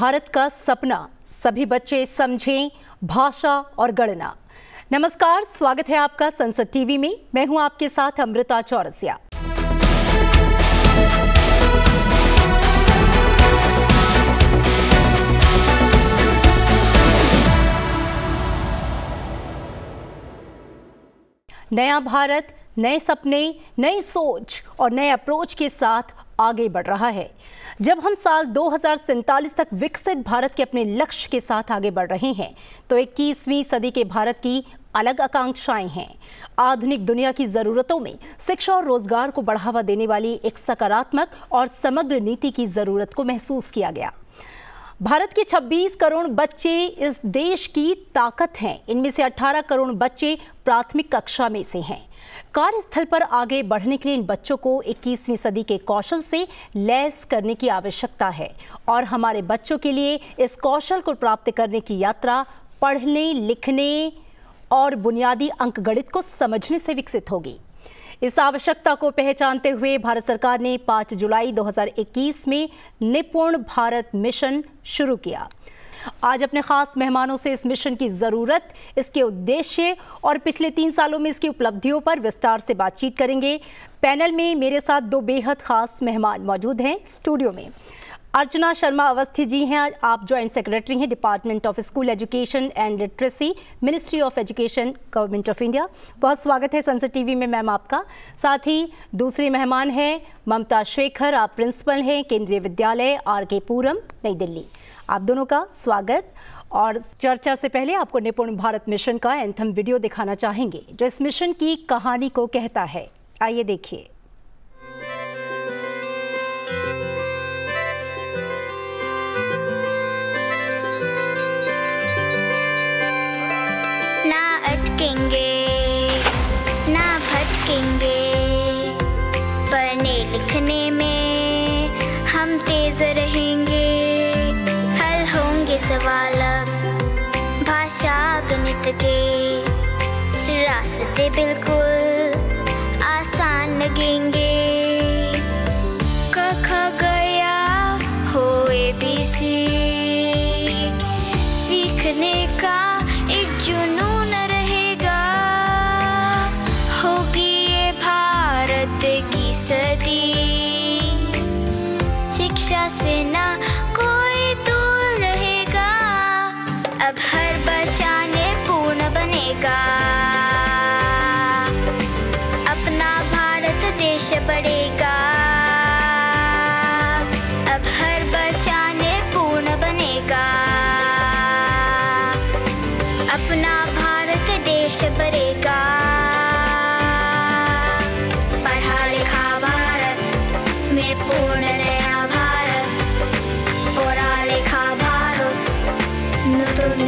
भारत का सपना सभी बच्चे समझें भाषा और गणना नमस्कार स्वागत है आपका संसद टीवी में मैं हूं आपके साथ अमृता चौरसिया नया भारत नए सपने नई सोच और नए अप्रोच के साथ आगे बढ़ रहा है जब हम साल दो तक विकसित भारत के अपने लक्ष्य के साथ आगे बढ़ रहे हैं तो इक्कीसवीं सदी के भारत की अलग आकांक्षाएं हैं आधुनिक दुनिया की ज़रूरतों में शिक्षा और रोजगार को बढ़ावा देने वाली एक सकारात्मक और समग्र नीति की ज़रूरत को महसूस किया गया भारत के 26 करोड़ बच्चे इस देश की ताकत हैं इनमें से 18 करोड़ बच्चे प्राथमिक कक्षा में से हैं कार्यस्थल पर आगे बढ़ने के लिए इन बच्चों को 21वीं सदी के कौशल से लैस करने की आवश्यकता है और हमारे बच्चों के लिए इस कौशल को प्राप्त करने की यात्रा पढ़ने लिखने और बुनियादी अंकगणित को समझने से विकसित होगी इस आवश्यकता को पहचानते हुए भारत सरकार ने 5 जुलाई 2021 में निपुण भारत मिशन शुरू किया आज अपने खास मेहमानों से इस मिशन की ज़रूरत इसके उद्देश्य और पिछले तीन सालों में इसकी उपलब्धियों पर विस्तार से बातचीत करेंगे पैनल में मेरे साथ दो बेहद खास मेहमान मौजूद हैं स्टूडियो में अर्चना शर्मा अवस्थी जी हैं आप ज्वाइंट सेक्रेटरी हैं department of school education and literacy ministry of education government of India बहुत स्वागत है संसद टीवी में मैम आपका साथ ही दूसरे मेहमान हैं ममता शेखर आप प्रिंसिपल हैं केंद्रीय विद्यालय आर के पूरम नई दिल्ली आप दोनों का स्वागत और चर्चा से पहले आपको निपुण भारत मिशन का एंथम वीडियो दिखाना चाहेंगे जो इस मिशन की कहानी को कहता है आइए देखिए ना अटकेंगे ना भटकेंगे पढ़ने लिखने में हम तेज रहेंगे सवाल भाषा गणित के रास्ते बिल्कुल आसान लगेंगे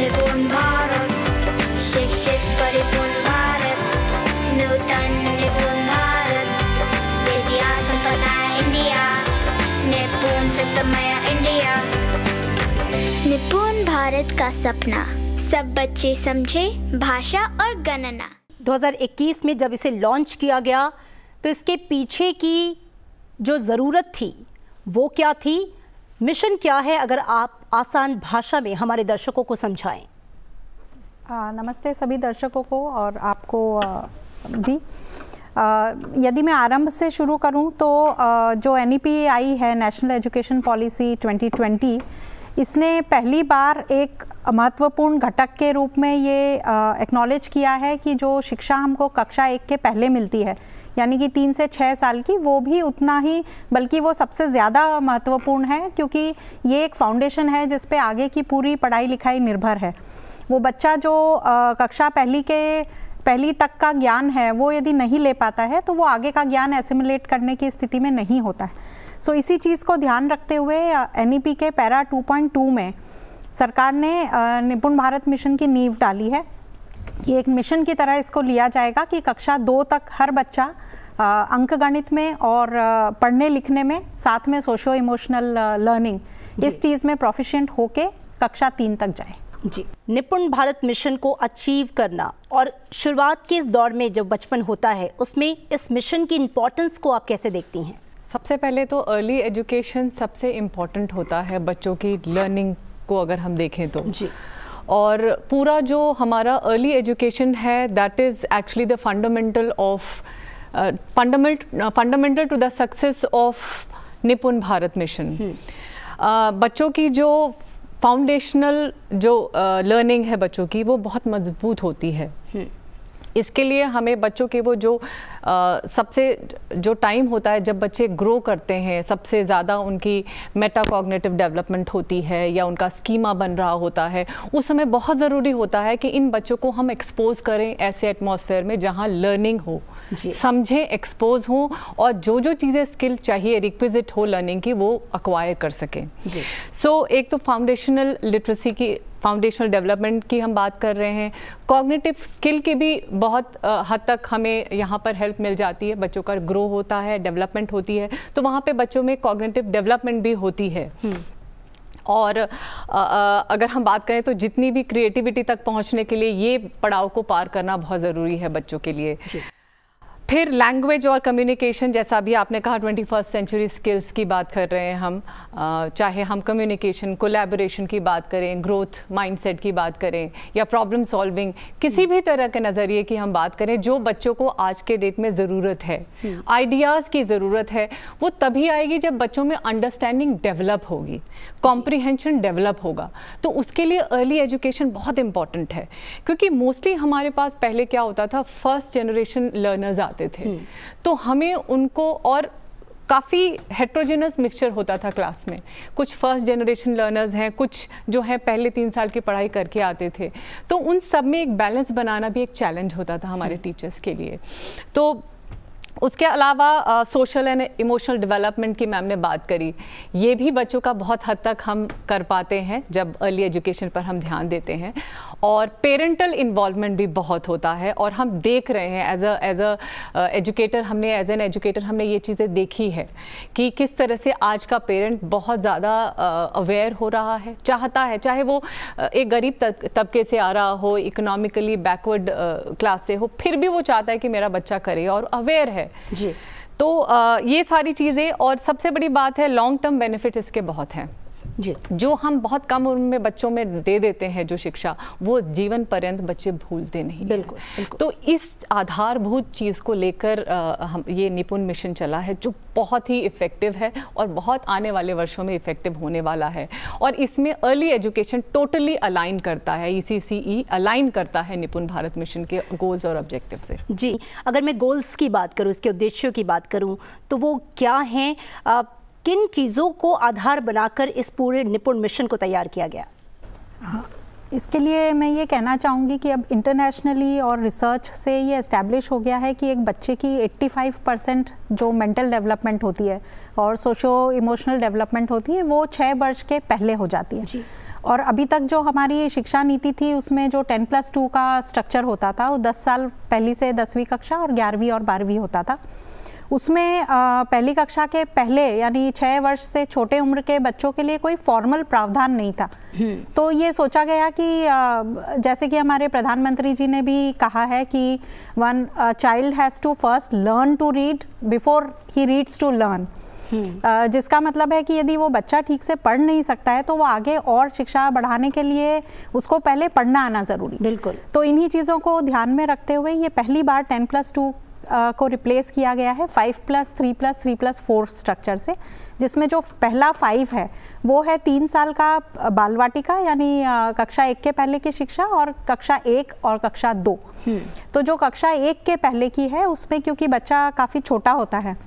परिपूर्ण भारत शिक्षित परिपूर्ण भारत नूतन निपुण भारत विद्या संपदा इंडिया निपुण इंडिया निपुण भारत का सपना सब बच्चे समझे भाषा और गणना 2021 में जब इसे लॉन्च किया गया तो इसके पीछे की जो ज़रूरत थी वो क्या थी मिशन क्या है अगर आप आसान भाषा में हमारे दर्शकों को समझाएं नमस्ते सभी दर्शकों को और आपको भी यदि मैं आरंभ से शुरू करूं तो जो एन आई e है नेशनल एजुकेशन पॉलिसी 2020 इसने पहली बार एक महत्वपूर्ण घटक के रूप में ये एक्नॉलेज किया है कि जो शिक्षा हमको कक्षा एक के पहले मिलती है यानी कि तीन से छः साल की वो भी उतना ही बल्कि वो सबसे ज़्यादा महत्वपूर्ण है क्योंकि ये एक फाउंडेशन है जिस पे आगे की पूरी पढ़ाई लिखाई निर्भर है वो बच्चा जो आ, कक्षा पहली के पहली तक का ज्ञान है वो यदि नहीं ले पाता है तो वो आगे का ज्ञान एसिमुलेट करने की स्थिति में नहीं होता है सो इसी चीज़ को ध्यान रखते हुए एन के e पैरा 2.2 में सरकार ने निपुण भारत मिशन की नींव डाली है कि एक मिशन की तरह इसको लिया जाएगा कि कक्षा दो तक हर बच्चा अंक गणित में और पढ़ने लिखने में साथ में सोशो इमोशनल लर्निंग इस चीज़ में प्रोफिशेंट होके कक्षा तीन तक जाए जी निपुण भारत मिशन को अचीव करना और शुरुआत के इस दौर में जब बचपन होता है उसमें इस मिशन की इम्पोर्टेंस को आप कैसे देखती हैं सबसे पहले तो अर्ली एजुकेशन सबसे इम्पॉर्टेंट होता है बच्चों की लर्निंग को अगर हम देखें तो जी और पूरा जो हमारा अर्ली एजुकेशन है that is actually the fundamental of fundament fundamental to the success of Nipun Bharat mission बच्चों की जो फाउंडेशनल जो लर्निंग uh, है बच्चों की वो बहुत मजबूत होती है हम्म। इसके लिए हमें बच्चों के वो जो सबसे जो टाइम होता है जब बच्चे ग्रो करते हैं सबसे ज़्यादा उनकी मेटाकॉग्नेटिव डेवलपमेंट होती है या उनका स्कीमा बन रहा होता है उस समय बहुत ज़रूरी होता है कि इन बच्चों को हम एक्सपोज करें ऐसे एटमोसफेयर में जहाँ लर्निंग हो समझें एक्सपोज हों और जो जो चीज़ें स्किल चाहिए रिक्विजिट हो लर्निंग की वो अक्वायर कर सकें सो so, एक तो फाउंडेशनल लिटरेसी की फाउंडेशनल डेवलपमेंट की हम बात कर रहे हैं कॉग्निटिव स्किल की भी बहुत हद तक हमें यहाँ पर हेल्प हेल्प मिल जाती है बच्चों का ग्रो होता है डेवलपमेंट होती है तो वहाँ पे बच्चों में कॉग्नेटिव डेवलपमेंट भी होती है हम्म। और अगर हम बात करें तो जितनी भी क्रिएटिविटी तक पहुंचने के लिए ये पड़ाव को पार करना बहुत ज़रूरी है बच्चों के लिए फिर लैंग्वेज और कम्युनिकेशन जैसा अभी आपने कहा ट्वेंटी फर्स्ट सेंचुरी स्किल्स की बात कर रहे हैं हम चाहे हम कम्युनिकेशन कोलैबोरेशन की बात करें ग्रोथ माइंडसेट की बात करें या प्रॉब्लम सॉल्विंग किसी भी तरह के नज़रिए की हम बात करें जो बच्चों को आज के डेट में ज़रूरत है आइडियाज़ हम्म। की ज़रूरत है वो तभी आएगी जब बच्चों में अंडरस्टैंडिंग डेवलप होगी कॉम्प्रिहेंशन डेवलप होगा तो उसके लिए अर्ली एजुकेशन बहुत इंपॉर्टेंट है क्योंकि मोस्टली हमारे पास पहले क्या होता था फर्स्ट जनरेशन लर्नर्स आते आते थे हम्म। तो हमें उनको और काफ़ी हेट्रोजेनस मिक्सचर होता था क्लास में कुछ फर्स्ट जनरेशन लर्नर्स हैं कुछ जो हैं पहले तीन साल की पढ़ाई करके आते थे तो उन सब में एक बैलेंस बनाना भी एक चैलेंज होता था हमारे टीचर्स हम्म। के लिए तो उसके अलावा सोशल एंड इमोशनल डेवलपमेंट की मैम ने बात करी ये भी बच्चों का बहुत हद तक हम कर पाते हैं जब अर्ली एजुकेशन पर हम ध्यान देते हैं और पेरेंटल इन्वॉल्वमेंट भी बहुत होता है और हम देख रहे हैं as a as a educator हमने एज एन एजुकेटर हमने ये चीज़ें देखी है कि किस तरह से आज का पेरेंट बहुत ज़्यादा अवेयर uh, हो रहा है चाहता है चाहे वो uh, एक गरीब तबके से आ रहा हो इकोनॉमिकली बैकवर्ड क्लास से हो फिर भी वो चाहता है कि मेरा बच्चा करे और अवेयर है जी तो uh, ये सारी चीज़ें और सबसे बड़ी बात है लॉन्ग टर्म बेनिफिट इसके बहुत हैं जी जो हम बहुत कम उम्र में बच्चों में दे देते हैं जो शिक्षा वो जीवन पर्यंत बच्चे भूलते नहीं बिल्कुल, बिल्कुल तो इस आधारभूत चीज़ को लेकर हम ये निपुण मिशन चला है जो बहुत ही इफ़ेक्टिव है और बहुत आने वाले वर्षों में इफ़ेक्टिव होने वाला है और इसमें अर्ली एजुकेशन टोटली अलाइन करता है E e C e align करता है निपुण भारत मिशन के गोल्स और ऑब्जेक्टिव से जी अगर मैं गोल्स की बात करूँ इसके उद्देश्यों की बात करूँ तो वो क्या हैं किन चीज़ों को आधार बनाकर इस पूरे निपुण मिशन को तैयार किया गया हाँ इसके लिए मैं ये कहना चाहूँगी कि अब इंटरनेशनली और रिसर्च से ये इस्टेब्लिश हो गया है कि एक बच्चे की 85 परसेंट जो मेंटल डेवलपमेंट होती है और सोशो इमोशनल डेवलपमेंट होती है वो छः वर्ष के पहले हो जाती है जी। और अभी तक जो हमारी शिक्षा नीति थी उसमें जो टेन प्लस टू का स्ट्रक्चर होता था वो दस साल पहली से दसवीं कक्षा और ग्यारहवीं और बारहवीं होता था उसमें पहली कक्षा के पहले यानी छः वर्ष से छोटे उम्र के बच्चों के लिए कोई फॉर्मल प्रावधान नहीं था हम्म। तो ये सोचा गया कि जैसे कि हमारे प्रधानमंत्री जी ने भी कहा है कि one child has to first learn to read before he reads to learn जिसका मतलब है कि यदि वो बच्चा ठीक से पढ़ नहीं सकता है तो वो आगे और शिक्षा बढ़ाने के लिए उसको पहले पढ़ना आना ज़रूरी बिल्कुल तो इन्हीं चीज़ों को ध्यान में रखते हुए ये पहली बार टेन प्लस टू को रिप्लेस किया गया है five plus three plus three plus four structure से जिसमें जो पहला फाइव है वो है तीन साल का बालवाटिका यानी कक्षा एक के पहले की शिक्षा और कक्षा एक और कक्षा दो हम्म। तो जो कक्षा एक के पहले की है उसमें क्योंकि बच्चा काफ़ी छोटा होता है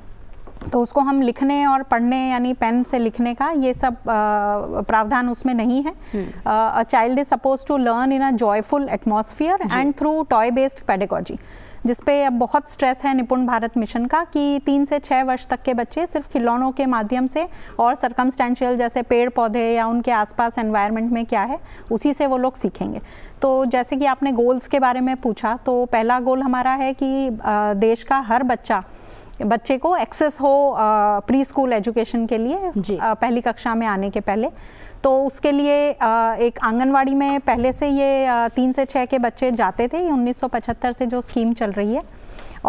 तो उसको हम लिखने और पढ़ने यानी पेन से लिखने का ये सब प्रावधान उसमें नहीं है hmm. A child is suppose to learn in a joyful atmosphere and through toy based pedagogy जिसपे अब बहुत स्ट्रेस है निपुण भारत मिशन का कि तीन से छः वर्ष तक के बच्चे सिर्फ खिलौनों के माध्यम से और सरकमस्टेंशियल जैसे पेड़ पौधे या उनके आसपास एनवायरनमेंट में क्या है उसी से वो लोग सीखेंगे तो जैसे कि आपने गोल्स के बारे में पूछा तो पहला गोल हमारा है कि देश का हर बच्चा बच्चे को एक्सेस हो प्री स्कूल एजुकेशन के लिए पहली कक्षा में आने के पहले तो उसके लिए एक आंगनवाड़ी में पहले से ये तीन से छः के बच्चे जाते थे 1975 से जो स्कीम चल रही है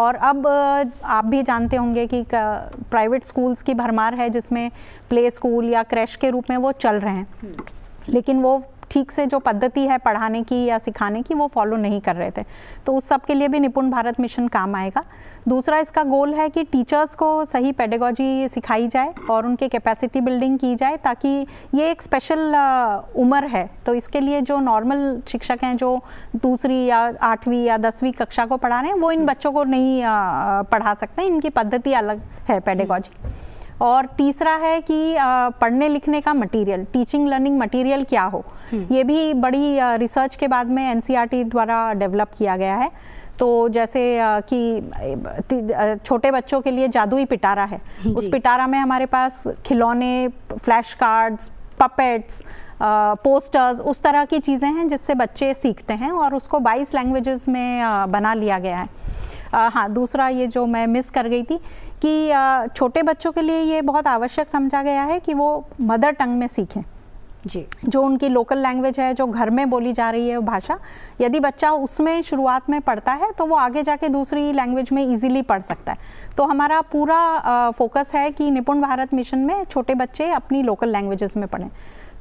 और अब आप भी जानते होंगे कि प्राइवेट स्कूल्स की भरमार है जिसमें प्ले स्कूल या क्रैश के रूप में वो चल रहे हैं लेकिन वो ठीक से जो पद्धति है पढ़ाने की या सिखाने की वो फॉलो नहीं कर रहे थे तो उस सब के लिए भी निपुण भारत मिशन काम आएगा दूसरा इसका गोल है कि टीचर्स को सही पेडेगोजी सिखाई जाए और उनके कैपेसिटी बिल्डिंग की जाए ताकि ये एक स्पेशल उम्र है तो इसके लिए जो नॉर्मल शिक्षक हैं जो दूसरी या आठवीं या दसवीं कक्षा को पढ़ा रहे हैं वो इन बच्चों को नहीं पढ़ा सकते इनकी पद्धति अलग है पेडेगोजी और तीसरा है कि पढ़ने लिखने का मटेरियल टीचिंग लर्निंग मटेरियल क्या हो हम्म। ये भी बड़ी रिसर्च के बाद में एनसीईआरटी e द्वारा डेवलप किया गया है तो जैसे कि छोटे बच्चों के लिए जादुई पिटारा है उस पिटारा में हमारे पास खिलौने फ्लैश कार्ड्स पपेट्स पोस्टर्स उस तरह की चीज़ें हैं जिससे बच्चे सीखते हैं और उसको 22 लैंग्वेजेस में बना लिया गया है हाँ दूसरा ये जो मैं मिस कर गई थी कि छोटे बच्चों के लिए ये बहुत आवश्यक समझा गया है कि वो मदर टंग में सीखें जी जो उनकी लोकल लैंग्वेज है जो घर में बोली जा रही है भाषा यदि बच्चा उसमें शुरुआत में पढ़ता है तो वो आगे जाके दूसरी लैंग्वेज में इजीली पढ़ सकता है तो हमारा पूरा फोकस है कि निपुण भारत मिशन में छोटे बच्चे अपनी लोकल लैंग्वेजेस में पढ़ें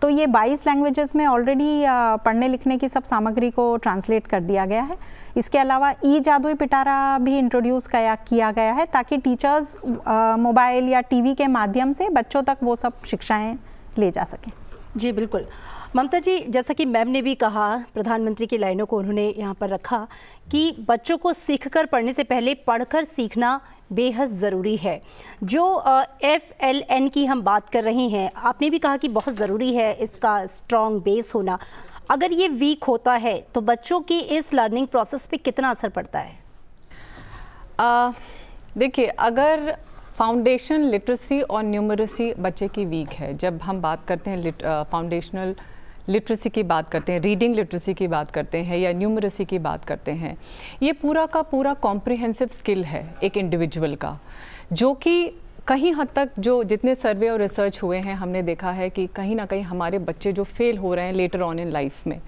तो ये 22 लैंग्वेजेस में ऑलरेडी पढ़ने लिखने की सब सामग्री को ट्रांसलेट कर दिया गया है इसके अलावा ई जादुई पिटारा भी इंट्रोड्यूस किया गया है ताकि टीचर्स मोबाइल या टीवी के माध्यम से बच्चों तक वो सब शिक्षाएँ ले जा सकें जी बिल्कुल ममता जी जैसा कि मैम ने भी कहा प्रधानमंत्री की लाइनों को उन्होंने यहाँ पर रखा कि बच्चों को सीखकर पढ़ने से पहले पढ़कर सीखना बेहद ज़रूरी है जो एफ एल एन की हम बात कर रहे हैं आपने भी कहा कि बहुत ज़रूरी है इसका स्ट्रॉन्ग बेस होना अगर ये वीक होता है तो बच्चों की इस लर्निंग प्रोसेस पे कितना असर पड़ता है देखिए अगर फाउंडेशन लिटरेसी और न्यूमरेसी बच्चे की वीक है जब हम बात करते हैं फाउंडेशनल uh, लिटरेसी की बात करते हैं रीडिंग लिटरेसी की बात करते हैं या न्यूमरेसी की बात करते हैं ये पूरा का पूरा कॉम्प्रिहेंसिव स्किल है एक इंडिविजुअल का जो कि कहीं हद तक जो जितने सर्वे और रिसर्च हुए हैं हमने देखा है कि कहीं ना कहीं हमारे बच्चे जो फेल हो रहे हैं लेटर ऑन इन लाइफ में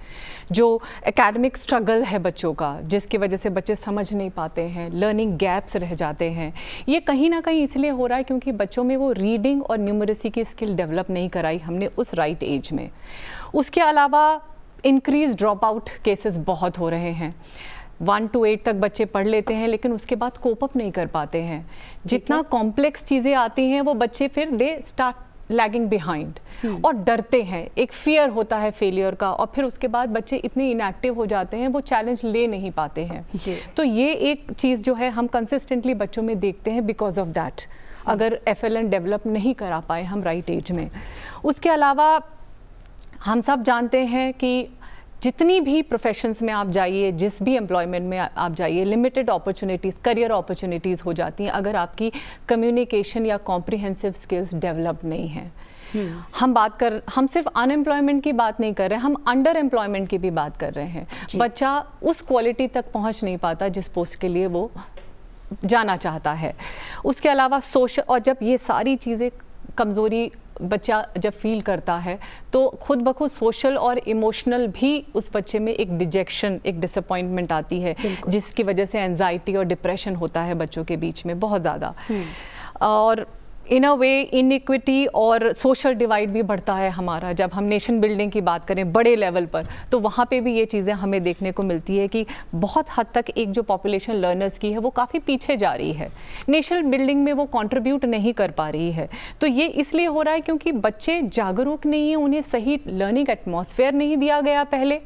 जो एकेडमिक स्ट्रगल है बच्चों का जिसकी वजह से बच्चे समझ नहीं पाते हैं लर्निंग गैप्स रह जाते हैं ये कहीं ना कहीं इसलिए हो रहा है क्योंकि बच्चों में वो रीडिंग और न्यूमरेसी की स्किल डेवलप नहीं कराई हमने उस राइट एज में उसके अलावा इंक्रीज ड्रॉप आउट केसेस बहुत हो रहे हैं वन टू एट तक बच्चे पढ़ लेते हैं लेकिन उसके बाद कोप अप नहीं कर पाते हैं जितना कॉम्प्लेक्स चीज़ें आती हैं वो बच्चे फिर दे स्टार्ट लैगिंग बिहाइंड और डरते हैं एक फियर होता है फेलियर का और फिर उसके बाद बच्चे इतने इनएक्टिव हो जाते हैं वो चैलेंज ले नहीं पाते हैं तो ये एक चीज़ जो है हम कंसिस्टेंटली बच्चों में देखते हैं बिकॉज ऑफ दैट अगर एफ डेवलप नहीं करा पाए हम राइट right एज में उसके अलावा हम सब जानते हैं कि जितनी भी प्रोफेशंस में आप जाइए जिस भी एम्प्लॉयमेंट में आप जाइए लिमिटेड अपॉर्चुनिटीज़ करियर अपॉर्चुनिटीज़ हो जाती हैं अगर आपकी कम्युनिकेशन या कॉम्प्रिहेंसिव स्किल्स डेवलप नहीं हैं हम्म। हम बात कर हम सिर्फ अनएम्प्लॉयमेंट की बात नहीं कर रहे हम अंडर एम्प्लॉयमेंट की भी बात कर रहे हैं बच्चा उस क्वालिटी तक पहुँच नहीं पाता जिस पोस्ट के लिए वो जाना चाहता है उसके अलावा सोशल और जब ये सारी चीज़ें कमज़ोरी बच्चा जब फील करता है तो खुद बखुद सोशल और इमोशनल भी उस बच्चे में एक डिजेक्शन एक डिसअपॉइंटमेंट आती है जिसकी वजह से एनजाइटी और डिप्रेशन होता है बच्चों के बीच में बहुत ज़्यादा हम्म। और इन अ वे इनिक्विटी और सोशल डिवाइड भी बढ़ता है हमारा जब हम नेशन बिल्डिंग की बात करें बड़े लेवल पर तो वहाँ पे भी ये चीज़ें हमें देखने को मिलती है कि बहुत हद तक एक जो पॉपुलेशन लर्नर्स की है वो काफ़ी पीछे जा रही है नेशन बिल्डिंग में वो कॉन्ट्रीब्यूट नहीं कर पा रही है तो ये इसलिए हो रहा है क्योंकि बच्चे जागरूक नहीं हैं उन्हें सही लर्निंग एटमोसफेयर नहीं दिया गया पहले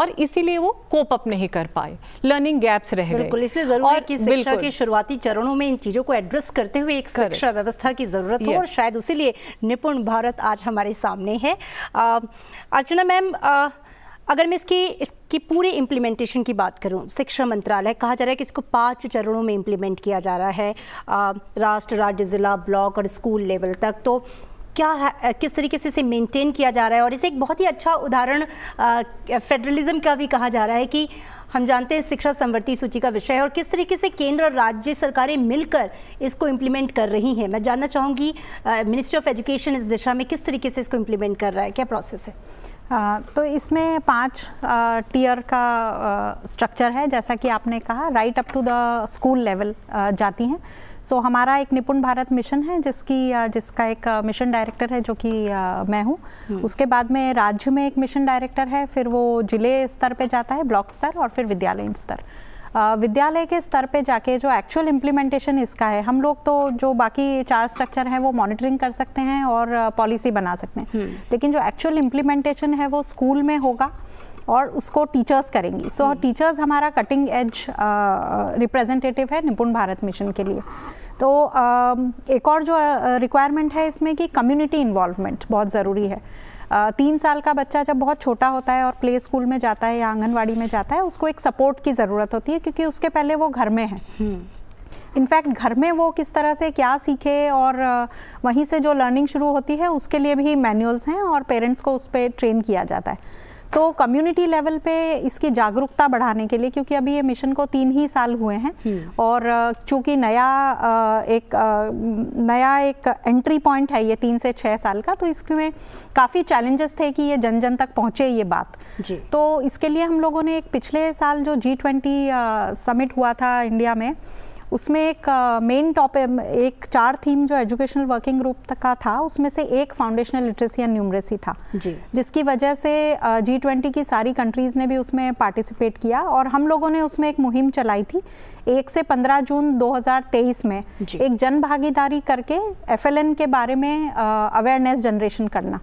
और इसीलिए वो कोप अप नहीं कर पाए लर्निंग गैप्स रह गए बिल्कुल इसलिए जरूरी है कि शिक्षा के शुरुआती चरणों में इन चीज़ों को एड्रेस करते हुए एक शिक्षा व्यवस्था की ज़रूरत हो और शायद लिए निपुण भारत आज हमारे सामने है अर्चना मैम अगर मैं इसकी इसकी पूरी इम्प्लीमेंटेशन की बात करूं शिक्षा मंत्रालय कहा जा रहा है कि इसको पांच चरणों में इम्प्लीमेंट किया जा रहा है राष्ट्र राज्य ज़िला ब्लॉक और स्कूल लेवल तक तो क्या किस तरीके से इसे मेंटेन किया जा रहा है और इसे एक बहुत ही अच्छा उदाहरण फेडरलिज्म का भी कहा जा रहा है कि हम जानते हैं शिक्षा संवर्ती सूची का विषय है और किस तरीके से केंद्र और राज्य सरकारें मिलकर इसको इम्प्लीमेंट कर रही हैं मैं जानना चाहूँगी मिनिस्ट्री ऑफ एजुकेशन इस दिशा में किस तरीके से इसको इम्प्लीमेंट कर रहा है क्या प्रोसेस है आ, तो इसमें पांच टीयर का स्ट्रक्चर है जैसा कि आपने कहा right up to the school level जाती हैं सो so, हमारा एक निपुण भारत मिशन है जिसकी जिसका एक मिशन डायरेक्टर है जो कि मैं हूँ हम्म। उसके बाद में राज्य में एक मिशन डायरेक्टर है फिर वो जिले स्तर पर जाता है ब्लॉक स्तर और फिर विद्यालय स्तर विद्यालय के स्तर पे जाके जो एक्चुअल इम्प्लीमेंटेशन इसका है हम लोग तो जो बाकी चार स्ट्रक्चर हैं वो मॉनिटरिंग कर सकते हैं और पॉलिसी बना सकते हैं हम्म। लेकिन जो एक्चुअल इम्प्लीमेंटेशन है वो स्कूल में होगा और उसको टीचर्स करेंगी सो so, टीचर्स हम्म। हमारा कटिंग एज रिप्रेजेंटेटिव है निपुण भारत मिशन के लिए तो uh, एक और जो रिक्वायरमेंट uh, है इसमें कि कम्युनिटी इन्वॉल्वमेंट बहुत ज़रूरी है Uh, तीन साल का बच्चा जब बहुत छोटा होता है और प्ले स्कूल में जाता है या आंगनवाड़ी में जाता है उसको एक सपोर्ट की ज़रूरत होती है क्योंकि उसके पहले वो घर में है इनफैक्ट हम्म। घर में वो किस तरह से क्या सीखे और वहीं से जो लर्निंग शुरू होती है उसके लिए भी मैनुअल्स हैं और पेरेंट्स को उस पर ट्रेन किया जाता है तो कम्युनिटी लेवल पे इसकी जागरूकता बढ़ाने के लिए क्योंकि अभी ये मिशन को तीन ही साल हुए हैं हम्म। और चूंकि नया एक नया एक एंट्री पॉइंट है ये तीन से छः साल का तो इसमें काफ़ी चैलेंजेस थे कि ये जन जन तक पहुँचे ये बात जी। तो इसके लिए हम लोगों ने एक पिछले साल जो जी ट्वेंटी समिट हुआ था इंडिया में उसमें एक मेन टॉपिक एक चार थीम जो एजुकेशनल वर्किंग ग्रुप का था उसमें से एक फाउंडेशनल लिटरेसी एंड न्यूमरेसी था जी जिसकी वजह से जी ट्वेंटी की सारी कंट्रीज़ ने भी उसमें पार्टिसिपेट किया और हम लोगों ने उसमें एक मुहिम चलाई थी एक से पंद्रह जून 2023 में एक जन भागीदारी करके एफ के बारे में अवेयरनेस जनरेशन करना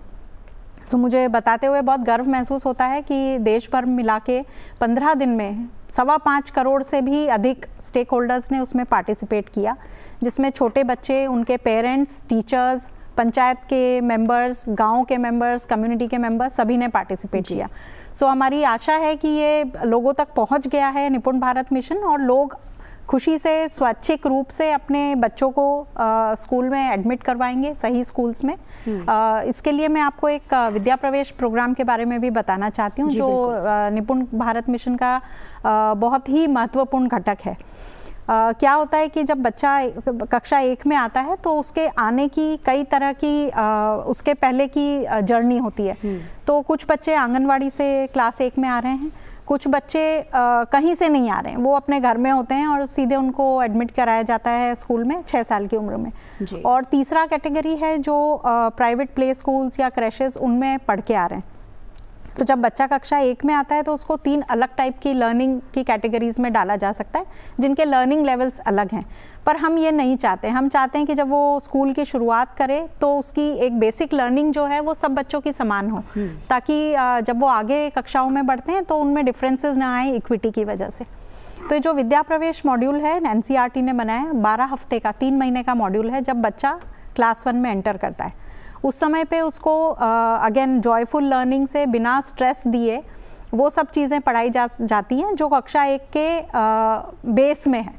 सो so, मुझे बताते हुए बहुत गर्व महसूस होता है कि देश भर मिला के पंद्रह दिन में सवा पाँच करोड़ से भी अधिक स्टेक होल्डर्स ने उसमें पार्टिसिपेट किया जिसमें छोटे बच्चे उनके पेरेंट्स टीचर्स पंचायत के मेंबर्स गांव के मेंबर्स कम्युनिटी के मेंबर्स सभी ने पार्टिसिपेट किया सो so, हमारी आशा है कि ये लोगों तक पहुंच गया है निपुण भारत मिशन और लोग खुशी से स्वैच्छिक रूप से अपने बच्चों को आ, स्कूल में एडमिट करवाएंगे सही स्कूल्स में आ, हम्म। इसके लिए मैं आपको एक विद्या प्रवेश प्रोग्राम के बारे में भी बताना चाहती हूँ जो निपुण भारत मिशन का आ, बहुत ही महत्वपूर्ण घटक है Uh, क्या होता है कि जब बच्चा कक्षा एक में आता है तो उसके आने की कई तरह की uh, उसके पहले की जर्नी होती है हम्म। तो कुछ बच्चे आंगनवाड़ी से क्लास एक में आ रहे हैं कुछ बच्चे आ, कहीं से नहीं आ रहे हैं वो अपने घर में होते हैं और सीधे उनको एडमिट कराया जाता है स्कूल में छः साल की उम्र में और तीसरा कैटेगरी है जो प्राइवेट प्ले स्कूल्स या क्रैशेज उनमें पढ़ के आ रहे हैं तो जब बच्चा कक्षा एक में आता है तो उसको तीन अलग टाइप की लर्निंग की कैटेगरीज़ में डाला जा सकता है जिनके लर्निंग लेवल्स अलग हैं पर हम ये नहीं चाहते हम चाहते हैं कि जब वो स्कूल की शुरुआत करे तो उसकी एक बेसिक लर्निंग जो है वो सब बच्चों की समान हो हम्म। ताकि जब वो आगे कक्षाओं में बढ़ते हैं तो उनमें डिफ्रेंसेज ना आए इक्विटी की वजह से तो जो विद्या प्रवेश मॉड्यूल है एन e ने बनाया बारह हफ्ते का तीन महीने का मॉड्यूल है जब बच्चा क्लास वन में एंटर करता है उस समय पे उसको अगेन जॉयफुल लर्निंग से बिना स्ट्रेस दिए वो सब चीज़ें पढ़ाई जा जाती हैं जो कक्षा एक के आ, बेस में है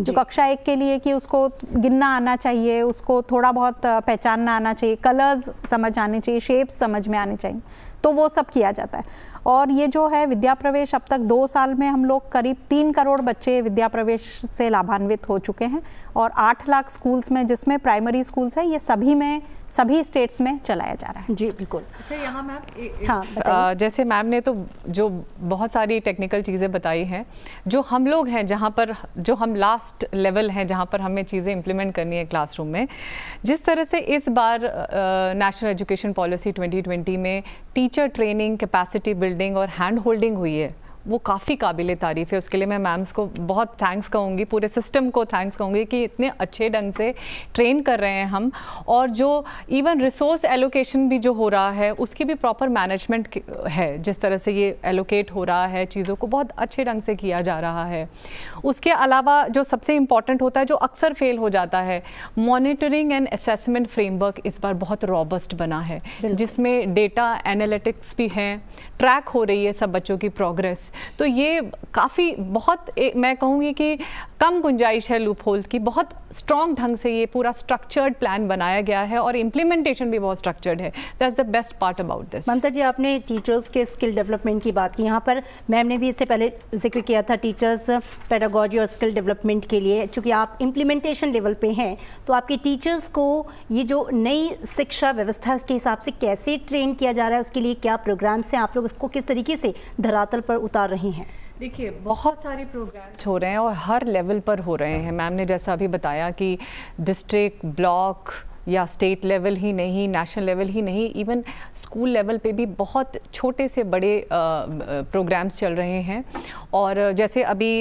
जो कक्षा एक के लिए कि उसको गिनना आना चाहिए उसको थोड़ा बहुत पहचानना आना चाहिए कलर्स समझ आने चाहिए शेप्स समझ में आने चाहिए तो वो सब किया जाता है और ये जो है विद्या प्रवेश अब तक दो साल में हम लोग करीब तीन करोड़ बच्चे विद्या प्रवेश से लाभान्वित हो चुके हैं और आठ लाख स्कूल्स में जिसमें प्राइमरी स्कूल्स है ये सभी में सभी स्टेट्स में चलाया जा रहा है जी बिल्कुल अच्छा यहाँ मैम हाँ जैसे मैम ने तो जो बहुत सारी टेक्निकल चीज़ें बताई हैं जो हम लोग हैं जहाँ पर जो हम लास्ट लेवल हैं जहाँ पर हमें चीज़ें इम्प्लीमेंट करनी है क्लासरूम में जिस तरह से इस बार नेशनल एजुकेशन पॉलिसी 2020 में टीचर ट्रेनिंग कैपेसिटी बिल्डिंग और हैंड होल्डिंग हुई है वो काफ़ी काबिल तारीफ़ है उसके लिए मैं मैम्स को बहुत थैंक्स कहूँगी पूरे सिस्टम को थैंक्स कहूँगी कि इतने अच्छे ढंग से ट्रेन कर रहे हैं हम और जो इवन रिसोर्स एलोकेशन भी जो हो रहा है उसकी भी प्रॉपर मैनेजमेंट है जिस तरह से ये एलोकेट हो रहा है चीज़ों को बहुत अच्छे ढंग से किया जा रहा है उसके अलावा जो सबसे इम्पॉर्टेंट होता है जो अक्सर फेल हो जाता है मॉनिटरिंग एंड असेसमेंट फ्रेमवर्क इस बार बहुत रॉबस्ट बना है जिसमें डेटा एनालिटिक्स भी हैं ट्रैक हो रही है सब बच्चों की प्रोग्रेस तो ये काफ़ी बहुत ए, मैं कहूँगी कि कम गुंजाइश है लूप होल्ड की बहुत स्ट्रॉन्ग ढंग से ये पूरा स्ट्रक्चर्ड प्लान बनाया गया है और इम्प्लीमेंटेशन भी बहुत स्ट्रक्चर्ड है that's the best part about this Mamta ji आपने टीचर्स के स्किल डेवलपमेंट की बात की यहाँ पर मैम ने भी इससे पहले जिक्र किया था टीचर्स पैडा पैरागॉजी और स्किल डेवलपमेंट के लिए चूँकि आप इम्प्लीमेंटेशन लेवल पे हैं तो आपके टीचर्स को ये जो नई शिक्षा व्यवस्था है उसके हिसाब से कैसे ट्रेन किया जा रहा है उसके लिए क्या प्रोग्राम्स हैं आप लोग उसको किस तरीके से धरातल पर उतार रहे हैं देखिए बहुत सारे प्रोग्राम्स हो रहे हैं और हर लेवल पर हो रहे हैं मैम ने जैसा अभी बताया कि डिस्ट्रिक्ट ब्लॉक या स्टेट लेवल ही नहीं नेशनल लेवल ही नहीं इवन स्कूल लेवल पे भी बहुत छोटे से बड़े प्रोग्राम्स चल रहे हैं और जैसे अभी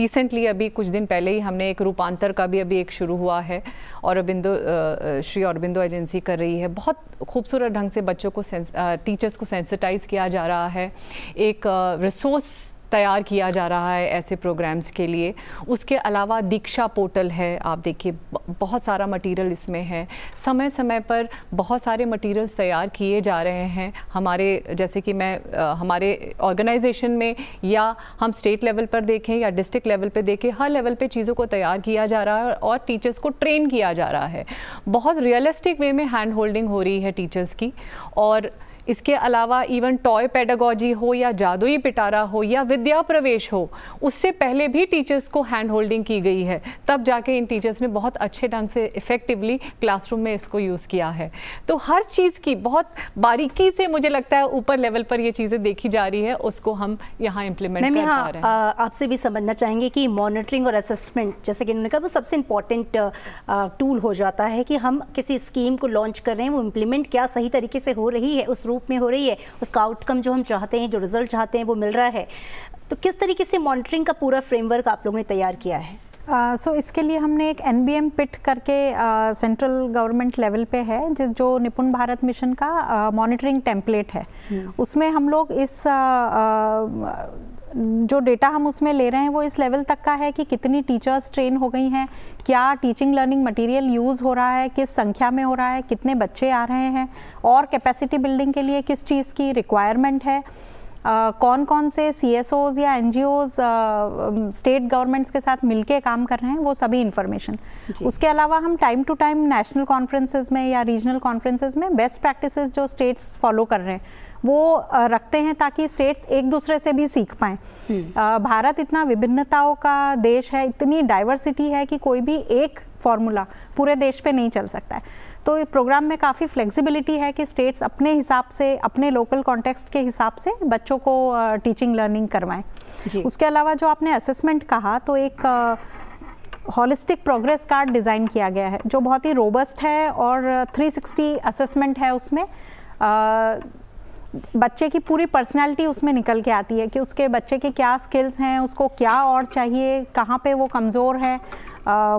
रिसेंटली अभी कुछ दिन पहले ही हमने एक रूपांतर का भी अभी एक शुरू हुआ है और अरबिंदो श्री अरबिंदो एजेंसी कर रही है बहुत खूबसूरत ढंग से बच्चों को टीचर्स को सेंसिटाइज किया जा रहा है एक रिसोर्स तैयार किया जा रहा है ऐसे प्रोग्राम्स के लिए उसके अलावा दीक्षा पोर्टल है आप देखिए बहुत सारा मटेरियल इसमें है समय समय पर बहुत सारे मटेरियल्स तैयार किए जा रहे हैं हमारे जैसे कि मैं आ, हमारे ऑर्गेनाइजेशन में या हम स्टेट लेवल पर देखें या डिस्ट्रिक्ट लेवल पर देखें हर लेवल पर चीज़ों को तैयार किया जा रहा है और टीचर्स को ट्रेन किया जा रहा है बहुत रियलिस्टिक वे में हैंड होल्डिंग हो रही है टीचर्स की और इसके अलावा इवन टॉय पेडागोजी हो या जादुई पिटारा हो या विद्या प्रवेश हो उससे पहले भी टीचर्स को हैंड होल्डिंग की गई है तब जाके इन टीचर्स ने बहुत अच्छे ढंग से इफ़ेक्टिवली क्लासरूम में इसको यूज़ किया है तो हर चीज़ की बहुत बारीकी से मुझे लगता है ऊपर लेवल पर ये चीज़ें देखी जा रही है उसको हम यहाँ इम्प्लीमेंट कर पा रहे हैं आपसे भी समझना चाहेंगे कि मॉनिटरिंग और असेसमेंट जैसे कि उन्होंने कहा वो सबसे इम्पॉर्टेंट टूल हो जाता है कि हम किसी स्कीम को लॉन्च कर रहे हैं वो इम्प्लीमेंट क्या सही तरीके से हो रही है उस रूप रूप में हो रही है उसका आउटकम जो हम चाहते हैं जो रिजल्ट चाहते हैं वो मिल रहा है तो किस तरीके से मॉनिटरिंग का पूरा फ्रेमवर्क आप लोगों ने तैयार किया है सो uh, so, इसके लिए हमने एक एन बी एम पिट करके सेंट्रल गवर्नमेंट लेवल पे है जिस जो निपुण भारत मिशन का मॉनिटरिंग uh, टेम्पलेट है हम्म। उसमें हम लोग इस uh, uh, जो डेटा हम उसमें ले रहे हैं वो इस लेवल तक का है कि कितनी टीचर्स ट्रेन हो गई हैं क्या टीचिंग लर्निंग मटेरियल यूज़ हो रहा है किस संख्या में हो रहा है कितने बच्चे आ रहे हैं और कैपेसिटी बिल्डिंग के लिए किस चीज़ की रिक्वायरमेंट है Uh, कौन कौन से सी एस ओज या N G Os state governments के साथ मिलके काम कर रहे हैं वो सभी इन्फॉर्मेशन उसके अलावा हम time to time national conferences में या रीजनल कॉन्फ्रेंसेज में बेस्ट प्रैक्टिसेस जो स्टेट्स फॉलो कर रहे हैं वो रखते हैं ताकि स्टेट्स एक दूसरे से भी सीख पाए हम्म। भारत इतना विभिन्नताओं का देश है इतनी डाइवर्सिटी है कि कोई भी एक फॉर्मूला पूरे देश पे नहीं चल सकता है तो प्रोग्राम में काफ़ी फ्लेक्सिबिलिटी है कि स्टेट्स अपने हिसाब से अपने लोकल कॉन्टेक्स्ट के हिसाब से बच्चों को टीचिंग लर्निंग करवाएं उसके अलावा जो आपने असेसमेंट कहा तो एक हॉलिस्टिक प्रोग्रेस कार्ड डिज़ाइन किया गया है जो बहुत ही रोबस्ट है और 360 असेसमेंट है उसमें आ, बच्चे की पूरी पर्सनैलिटी उसमें निकल के आती है कि उसके बच्चे के क्या स्किल्स हैं उसको क्या और चाहिए कहाँ पे वो कमज़ोर है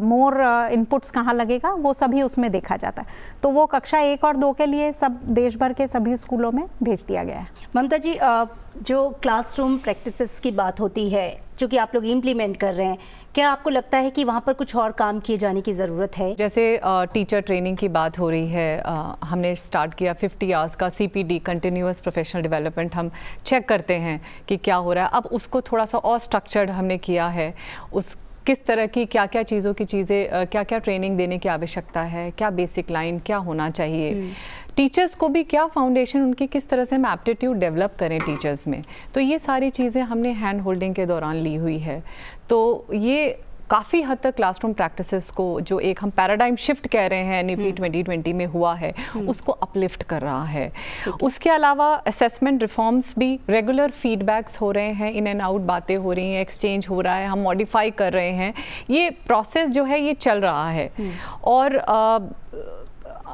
मोर इनपुट्स कहाँ लगेगा वो सभी उसमें देखा जाता है तो वो कक्षा एक और दो के लिए सब देश भर के सभी स्कूलों में भेज दिया गया है ममता जी आ, जो क्लासरूम प्रैक्टिसेस की बात होती है जो कि आप लोग इम्प्लीमेंट कर रहे हैं क्या आपको लगता है कि वहाँ पर कुछ और काम किए जाने की ज़रूरत है जैसे टीचर ट्रेनिंग की बात हो रही है हमने स्टार्ट किया 50 आवर्स का C P D continuous professional development हम चेक करते हैं कि क्या हो रहा है अब उसको थोड़ा सा और स्ट्रक्चर्ड हमने किया है उस किस तरह की क्या क्या चीज़ों की चीज़ें क्या क्या ट्रेनिंग देने की आवश्यकता है क्या बेसिक लाइन क्या होना चाहिए टीचर्स हम्म। को भी क्या फाउंडेशन उनकी किस तरह से हम एप्टीट्यूड डेवलप करें टीचर्स में तो ये सारी चीज़ें हमने हैंड होल्डिंग के दौरान ली हुई है तो ये काफ़ी हद तक क्लासरूम प्रैक्टिसेस को जो एक हम पैराडाइम शिफ्ट कह रहे हैं निपी 2020 हम्म। में हुआ है हम्म। उसको अपलिफ्ट कर रहा है उसके अलावा असेसमेंट रिफॉर्म्स भी रेगुलर फीडबैक्स हो रहे हैं इन एंड आउट बातें हो रही हैं एक्सचेंज हो रहा है हम मॉडिफाई कर रहे हैं ये प्रोसेस जो है ये चल रहा है हम्म। और आ,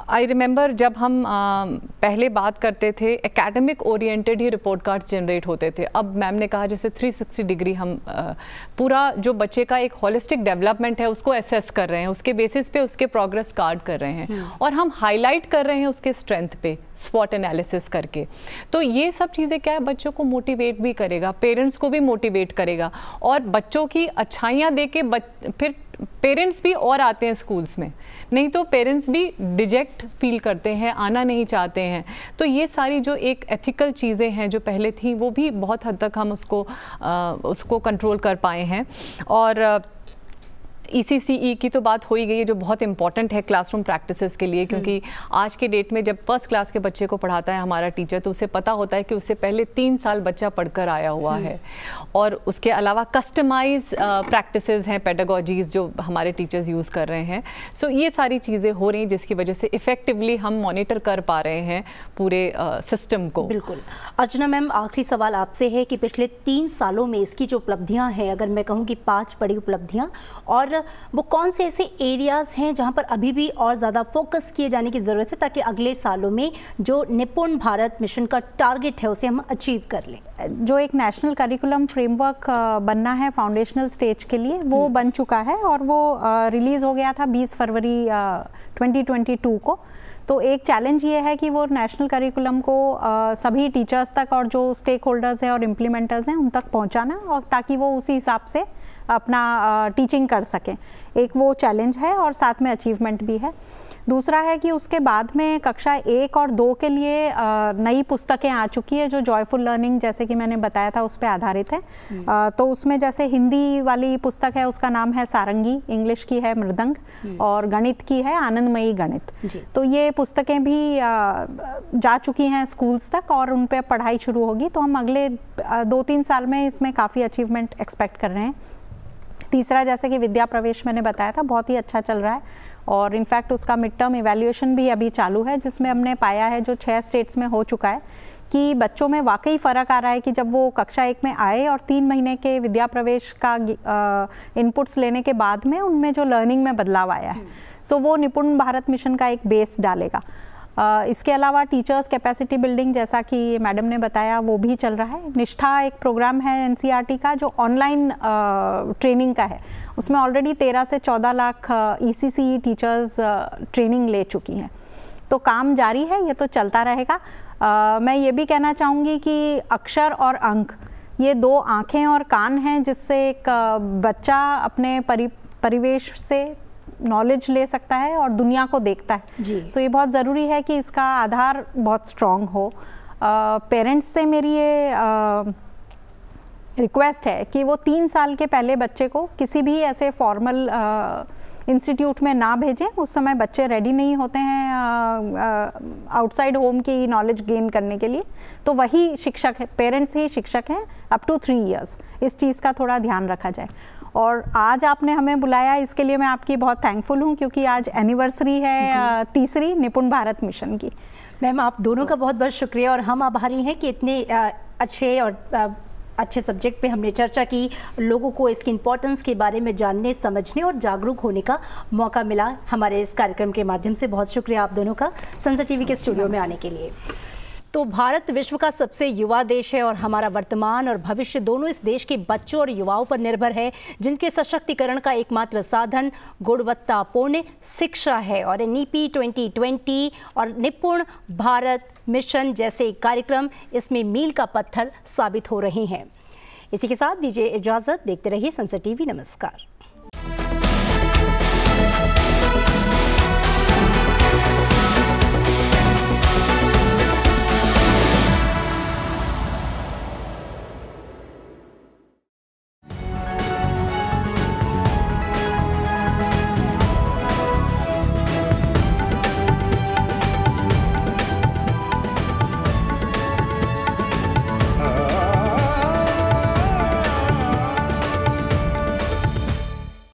आई रिमेंबर जब हम uh, पहले बात करते थे एकेडमिक ओरिएंटेड ही रिपोर्ट कार्ड्स जनरेट होते थे अब मैम ने कहा जैसे 360 डिग्री हम uh, पूरा जो बच्चे का एक होलिस्टिक डेवलपमेंट है उसको एसेस कर रहे हैं उसके बेसिस पे उसके प्रोग्रेस कार्ड कर रहे हैं हम्म। और हम हाईलाइट कर रहे हैं उसके स्ट्रेंथ पे स्पॉट एनालिसिस करके तो ये सब चीज़ें क्या है बच्चों को मोटिवेट भी करेगा पेरेंट्स को भी मोटिवेट करेगा और बच्चों की अच्छाइयाँ दे के बच, फिर पेरेंट्स भी और आते हैं स्कूल्स में नहीं तो पेरेंट्स भी डिजेक्ट फील करते हैं आना नहीं चाहते हैं तो ये सारी जो एक एथिकल चीज़ें हैं जो पहले थी वो भी बहुत हद तक हम उसको आ, उसको कंट्रोल कर पाए हैं और ई e e की तो बात हो ही गई है जो बहुत इंपॉर्टेंट है क्लासरूम प्रैक्टिसेस के लिए क्योंकि हम्म। आज के डेट में जब फर्स्ट क्लास के बच्चे को पढ़ाता है हमारा टीचर तो उसे पता होता है कि उससे पहले तीन साल बच्चा पढ़कर आया हुआ हम्म। है और उसके अलावा कस्टमाइज प्रैक्टिसेस हैं पेडागोजीज जो हमारे टीचर्स यूज़ कर रहे हैं सो so, ये सारी चीज़ें हो रही हैं जिसकी वजह से इफ़ेक्टिवली हम मॉनिटर कर पा रहे हैं पूरे सिस्टम को बिल्कुल अर्चना मैम आखिरी सवाल आपसे है कि पिछले तीन सालों में इसकी जो उपलब्धियाँ हैं अगर मैं कहूँ कि पाँच बड़ी उपलब्धियाँ और वो कौन से ऐसे एरियाज़ हैं जहाँ पर अभी भी और ज़्यादा फोकस किए जाने की ज़रूरत है ताकि अगले सालों में जो निपुण भारत मिशन का टारगेट है उसे हम अचीव कर लें जो एक नेशनल करिकुलम फ्रेमवर्क बनना है फाउंडेशनल स्टेज के लिए वो हम्म। बन चुका है और वो रिलीज़ हो गया था बीस फरवरी ट्वेंटी को तो एक चैलेंज ये है कि वो नेशनल करिकुलम को सभी टीचर्स तक और जो स्टेक होल्डर्स हैं और इम्प्लीमेंटर्स हैं उन तक पहुंचाना और ताकि वो उसी हिसाब से अपना टीचिंग कर सकें एक वो चैलेंज है और साथ में अचीवमेंट भी है दूसरा है कि उसके बाद में कक्षा एक और दो के लिए नई पुस्तकें आ चुकी है जो जॉयफुल लर्निंग जैसे कि मैंने बताया था उस पर आधारित है हम्म। तो उसमें जैसे हिंदी वाली पुस्तक है उसका नाम है सारंगी इंग्लिश की है मृदंग हम्म। और गणित की है आनंदमयी गणित तो ये पुस्तकें भी जा चुकी हैं स्कूल्स तक और उन पर पढ़ाई शुरू होगी तो हम अगले दो तीन साल में इसमें काफ़ी अचीवमेंट एक्सपेक्ट कर रहे हैं तीसरा जैसे कि विद्या प्रवेश मैंने बताया था बहुत ही अच्छा चल रहा है और इनफैक्ट उसका मिड टर्म इवेल्यूशन भी अभी चालू है जिसमें हमने पाया है जो छः स्टेट्स में हो चुका है कि बच्चों में वाकई फ़र्क आ रहा है कि जब वो कक्षा एक में आए और तीन महीने के विद्या प्रवेश का इनपुट्स लेने के बाद में उनमें जो लर्निंग में बदलाव आया है सो हम्म। so, वो निपुण भारत मिशन का एक बेस डालेगा इसके अलावा टीचर्स कैपेसिटी बिल्डिंग जैसा कि मैडम ने बताया वो भी चल रहा है निष्ठा एक प्रोग्राम है एन e का जो ऑनलाइन ट्रेनिंग का है उसमें ऑलरेडी तेरह से चौदह लाख ई टीचर्स ट्रेनिंग ले चुकी हैं तो काम जारी है ये तो चलता रहेगा मैं ये भी कहना चाहूँगी कि अक्षर और अंक ये दो आँखें और कान हैं जिससे एक बच्चा अपने परि परिवेश से नॉलेज ले सकता है और दुनिया को देखता है सो so, ये बहुत ज़रूरी है कि इसका आधार बहुत स्ट्रॉन्ग हो पेरेंट्स से मेरी ये रिक्वेस्ट है कि वो तीन साल के पहले बच्चे को किसी भी ऐसे फॉर्मल इंस्टीट्यूट में ना भेजें उस समय बच्चे रेडी नहीं होते हैं आउटसाइड होम की नॉलेज गेन करने के लिए तो वही शिक्षक है पेरेंट्स ही शिक्षक हैं अप टू थ्री इयर्स इस चीज़ का थोड़ा ध्यान रखा जाए और आज आपने हमें बुलाया इसके लिए मैं आपकी बहुत थैंकफुल हूँ क्योंकि आज एनिवर्सरी है तीसरी निपुण भारत मिशन की मैम आप दोनों का बहुत बहुत शुक्रिया और हम आभारी हैं कि इतने अच्छे और अच्छे सब्जेक्ट पे हमने चर्चा की लोगों को इसकी इम्पोर्टेंस के बारे में जानने समझने और जागरूक होने का मौका मिला हमारे इस कार्यक्रम के माध्यम से बहुत शुक्रिया आप दोनों का संसद टीवी के स्टूडियो में आने के लिए तो भारत विश्व का सबसे युवा देश है और हमारा वर्तमान और भविष्य दोनों इस देश के बच्चों और युवाओं पर निर्भर है जिनके सशक्तिकरण का एकमात्र साधन गुणवत्तापूर्ण शिक्षा है और N E P twenty twenty और निपुण भारत मिशन जैसे कार्यक्रम इसमें मील का पत्थर साबित हो रहे हैं इसी के साथ दीजिए इजाज़त देखते रहिए संसद टीवी नमस्कार